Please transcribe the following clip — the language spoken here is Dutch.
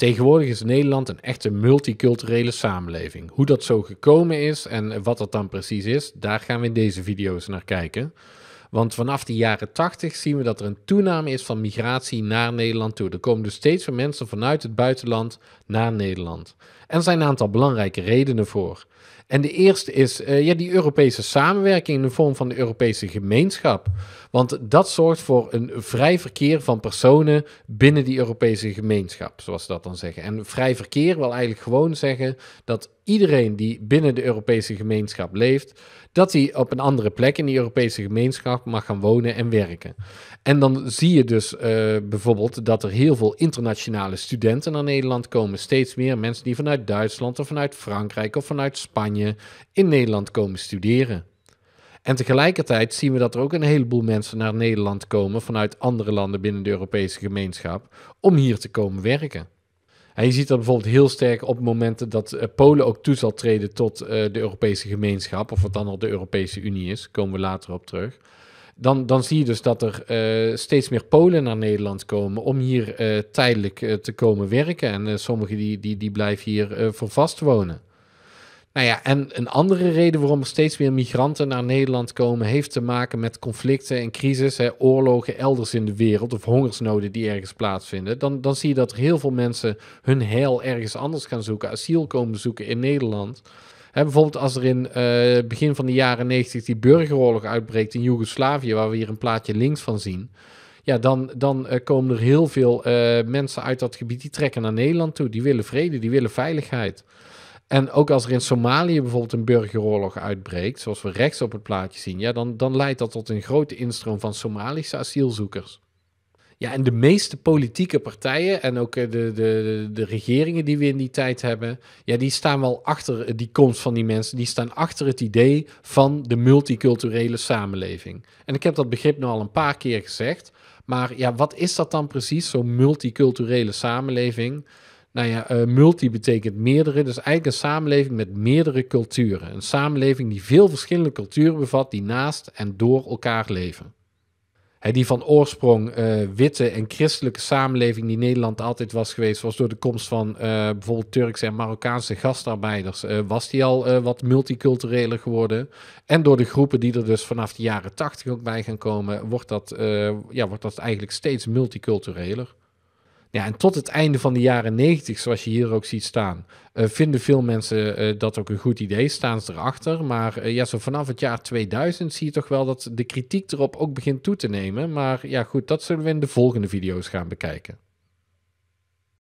Tegenwoordig is Nederland een echte multiculturele samenleving. Hoe dat zo gekomen is en wat dat dan precies is, daar gaan we in deze video's naar kijken. Want vanaf de jaren 80 zien we dat er een toename is van migratie naar Nederland toe. Er komen dus steeds meer mensen vanuit het buitenland naar Nederland. En er zijn een aantal belangrijke redenen voor. En de eerste is eh, ja, die Europese samenwerking in de vorm van de Europese gemeenschap. Want dat zorgt voor een vrij verkeer van personen binnen die Europese gemeenschap, zoals ze dat dan zeggen. En vrij verkeer wil eigenlijk gewoon zeggen dat iedereen die binnen de Europese gemeenschap leeft, dat hij op een andere plek in die Europese gemeenschap mag gaan wonen en werken. En dan zie je dus eh, bijvoorbeeld dat er heel veel internationale studenten naar Nederland komen. Steeds meer mensen die vanuit Duitsland of vanuit Frankrijk of vanuit Spanje in Nederland komen studeren. En tegelijkertijd zien we dat er ook een heleboel mensen naar Nederland komen vanuit andere landen binnen de Europese gemeenschap om hier te komen werken. En je ziet dat bijvoorbeeld heel sterk op momenten dat eh, Polen ook toe zal treden tot eh, de Europese gemeenschap, of wat dan al de Europese Unie is, komen we later op terug. Dan, dan zie je dus dat er eh, steeds meer Polen naar Nederland komen om hier tijdelijk te komen werken. En sommigen die, die, die blijven hier voor vast wonen. Nou ja, en een andere reden waarom er steeds meer migranten naar Nederland komen, heeft te maken met conflicten en crisis, hè, oorlogen elders in de wereld of hongersnoden die ergens plaatsvinden. Dan, dan zie je dat er heel veel mensen hun heil ergens anders gaan zoeken, asiel komen zoeken in Nederland. Hè, bijvoorbeeld als er in uh, begin van de jaren 90 die burgeroorlog uitbreekt in Joegoslavië, waar we hier een plaatje links van zien. Ja, dan, dan eh, komen er heel veel eh, mensen uit dat gebied die trekken naar Nederland toe. Die willen vrede, die willen veiligheid. En ook als er in Somalië bijvoorbeeld een burgeroorlog uitbreekt, zoals we rechts op het plaatje zien, ja, dan, dan leidt dat tot een grote instroom van Somalische asielzoekers. Ja, en de meeste politieke partijen en ook eh, de, de, de, regeringen die we in die tijd hebben, ja, die staan wel achter eh, die komst van die mensen. Die staan achter het idee van de multiculturele samenleving. En ik heb dat begrip nu al een paar keer gezegd. Maar ja, wat is dat dan precies, zo'n multiculturele samenleving? Nou ja, eh, multi betekent meerdere. Dus eigenlijk een samenleving met meerdere culturen. Een samenleving die veel verschillende culturen bevat die naast en door elkaar leven. die van oorsprong eh, witte en christelijke samenleving die Nederland altijd was geweest, was door de komst van eh, bijvoorbeeld Turkse en Marokkaanse gastarbeiders, was die al wat multicultureler geworden. En door de groepen die er dus vanaf de jaren tachtig ook bij gaan komen, wordt dat, ja, wordt dat eigenlijk steeds multicultureler. Ja, en tot het einde van de jaren 90, zoals je hier ook ziet staan, eh, vinden veel mensen eh, dat ook een goed idee, staan ze erachter. Maar eh, ja, zo vanaf het jaar 2000 zie je toch wel dat de kritiek erop ook begint toe te nemen. Maar ja, goed, dat zullen we in de volgende video's gaan bekijken.